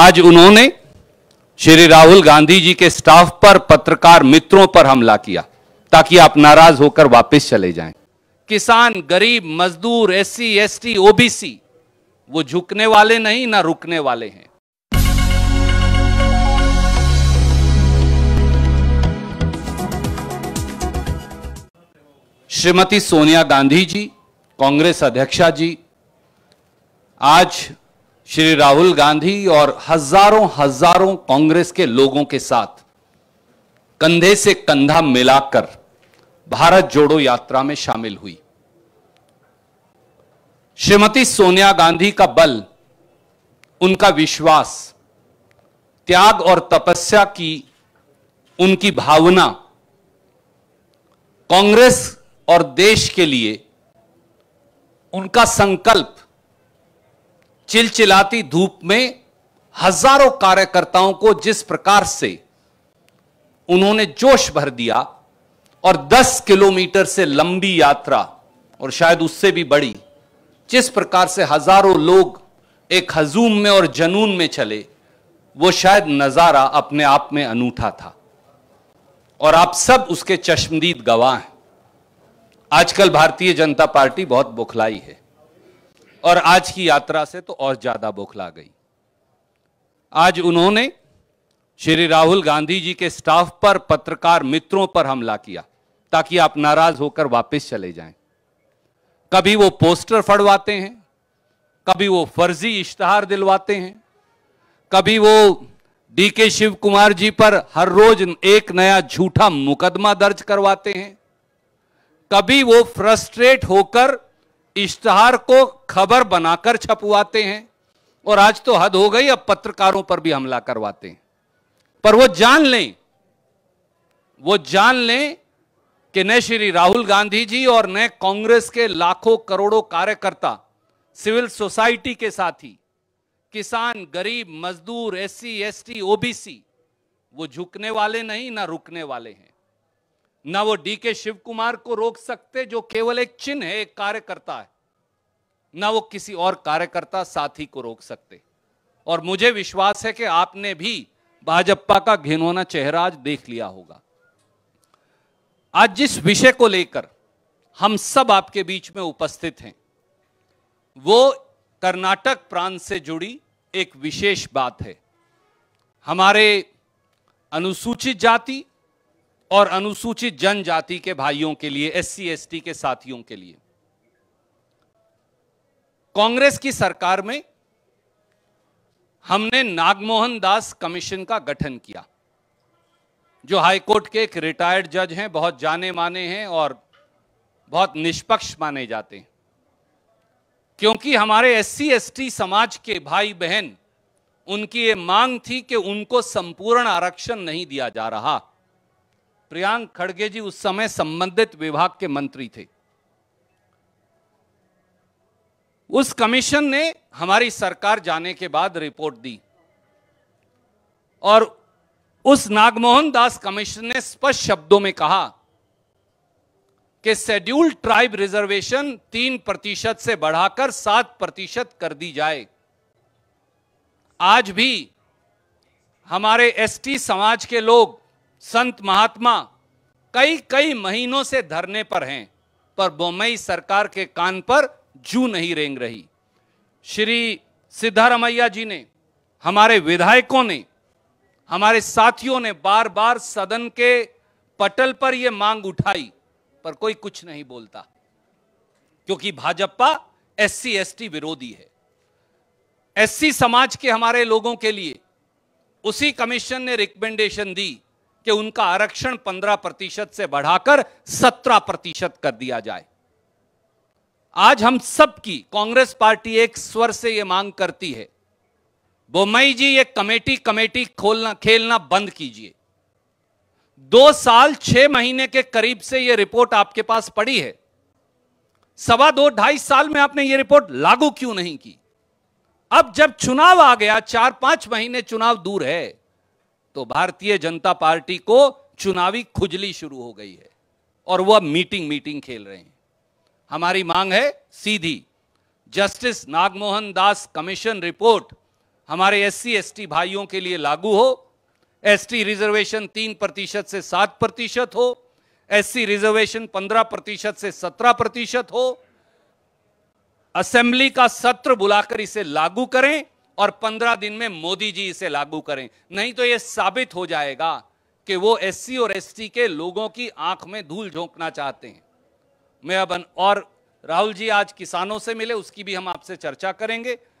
आज उन्होंने श्री राहुल गांधी जी के स्टाफ पर पत्रकार मित्रों पर हमला किया ताकि आप नाराज होकर वापस चले जाएं। किसान गरीब मजदूर एससी एसटी ओबीसी वो झुकने वाले नहीं ना रुकने वाले हैं श्रीमती सोनिया गांधी जी कांग्रेस अध्यक्षा जी आज श्री राहुल गांधी और हजारों हजारों कांग्रेस के लोगों के साथ कंधे से कंधा मिलाकर भारत जोड़ो यात्रा में शामिल हुई श्रीमती सोनिया गांधी का बल उनका विश्वास त्याग और तपस्या की उनकी भावना कांग्रेस और देश के लिए उनका संकल्प चिलचिलाती धूप में हजारों कार्यकर्ताओं को जिस प्रकार से उन्होंने जोश भर दिया और 10 किलोमीटर से लंबी यात्रा और शायद उससे भी बड़ी जिस प्रकार से हजारों लोग एक हजूम में और जनून में चले वो शायद नज़ारा अपने आप में अनूठा था और आप सब उसके चश्मदीद गवाह हैं आजकल भारतीय जनता पार्टी बहुत बुखलाई है और आज की यात्रा से तो और ज़्यादा बौखला गई आज उन्होंने श्री राहुल गांधी जी के स्टाफ पर पत्रकार मित्रों पर हमला किया ताकि आप नाराज होकर वापस चले जाएं। कभी वो पोस्टर फड़वाते हैं कभी वो फर्जी इश्तहार दिलवाते हैं कभी वो डीके शिव कुमार जी पर हर रोज एक नया झूठा मुकदमा दर्ज करवाते हैं कभी वो फ्रस्ट्रेट होकर इश्तहार को खबर बनाकर छपवाते हैं और आज तो हद हो गई अब पत्रकारों पर भी हमला करवाते हैं पर वो जान लें वो जान लें कि न श्री राहुल गांधी जी और न कांग्रेस के लाखों करोड़ों कार्यकर्ता सिविल सोसाइटी के साथ ही किसान गरीब मजदूर एससी एसटी ओबीसी वो झुकने वाले नहीं ना रुकने वाले हैं ना वो डी के शिव कुमार को रोक सकते जो केवल एक चिन्ह है एक कार्यकर्ता है ना वो किसी और कार्यकर्ता साथी को रोक सकते और मुझे विश्वास है कि आपने भी भाजपा का घिनौना चेहरा आज देख लिया होगा आज जिस विषय को लेकर हम सब आपके बीच में उपस्थित हैं वो कर्नाटक प्रांत से जुड़ी एक विशेष बात है हमारे अनुसूचित जाति और अनुसूचित जनजाति के भाइयों के लिए एससी सी के साथियों के लिए कांग्रेस की सरकार में हमने नागमोहन दास कमीशन का गठन किया जो हाईकोर्ट के एक रिटायर्ड जज हैं बहुत जाने माने हैं और बहुत निष्पक्ष माने जाते हैं क्योंकि हमारे एससी सी समाज के भाई बहन उनकी ये मांग थी कि उनको संपूर्ण आरक्षण नहीं दिया जा रहा प्रियांक खड़गे जी उस समय संबंधित विभाग के मंत्री थे उस कमीशन ने हमारी सरकार जाने के बाद रिपोर्ट दी और उस नागमोहन दास कमीशन ने स्पष्ट शब्दों में कहा कि शेड्यूल्ड ट्राइब रिजर्वेशन तीन प्रतिशत से बढ़ाकर सात प्रतिशत कर दी जाए आज भी हमारे एसटी समाज के लोग संत महात्मा कई कई महीनों से धरने पर हैं पर बोमई सरकार के कान पर जू नहीं रेंग रही श्री सिद्धारमैया जी ने हमारे विधायकों ने हमारे साथियों ने बार बार सदन के पटल पर यह मांग उठाई पर कोई कुछ नहीं बोलता क्योंकि भाजपा एससी एसटी विरोधी है एससी समाज के हमारे लोगों के लिए उसी कमीशन ने रिकमेंडेशन दी कि उनका आरक्षण 15 प्रतिशत से बढ़ाकर 17 प्रतिशत कर दिया जाए आज हम सब की कांग्रेस पार्टी एक स्वर से यह मांग करती है बोमई जी ये कमेटी कमेटी खोलना खेलना बंद कीजिए दो साल छह महीने के करीब से यह रिपोर्ट आपके पास पड़ी है सवा दो ढाई साल में आपने यह रिपोर्ट लागू क्यों नहीं की अब जब चुनाव आ गया चार पांच महीने चुनाव दूर है तो भारतीय जनता पार्टी को चुनावी खुजली शुरू हो गई है और वह मीटिंग मीटिंग खेल रहे हैं हमारी मांग है सीधी justice Nagmohan Das commission report हमारे एस सी भाइयों के लिए लागू हो एसटी रिजर्वेशन तीन प्रतिशत से सात प्रतिशत हो एससी रिजर्वेशन पंद्रह प्रतिशत से सत्रह प्रतिशत हो असेंबली का सत्र बुलाकर इसे लागू करें और पंद्रह दिन में मोदी जी इसे लागू करें नहीं तो यह साबित हो जाएगा कि वो एससी और एसटी के लोगों की आंख में धूल झोंकना चाहते हैं मैं अब और राहुल जी आज किसानों से मिले उसकी भी हम आपसे चर्चा करेंगे